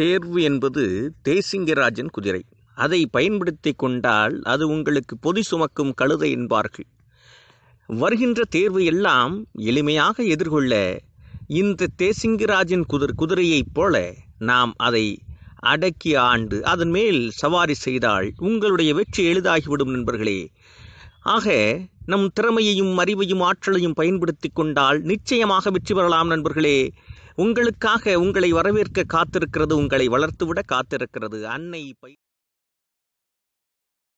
தேர்வு என்பது தேசிங்கராஜன் குதிரை அதை பயன்படுத்தி கொண்டால் அது உங்களுக்கு பொதி சுமக்கும் கழுதை என்பார்கள் வருகின்ற தேர்வு எல்லாம் எளிமையாக எதிர்கொள்ள இந்த தேசிங்கராஜன் குதிர் குதிரையைப் போல நாம் அதை அடக்கி ஆண்டு அதன் மேல் சவாரி செய்தால் உங்களுடைய வெற்றி எளிதாகிவிடும் நண்பர்களே ஆக நம் திறமையையும் அறிவையும் ஆற்றலையும் பயன்படுத்தி கொண்டால் நிச்சயமாக வெற்றி பெறலாம் நண்பர்களே உங்களுக்காக உங்களை வரவேற்க காத்திருக்கிறது உங்களை வளர்த்துவிட காத்திருக்கிறது அன்னை பை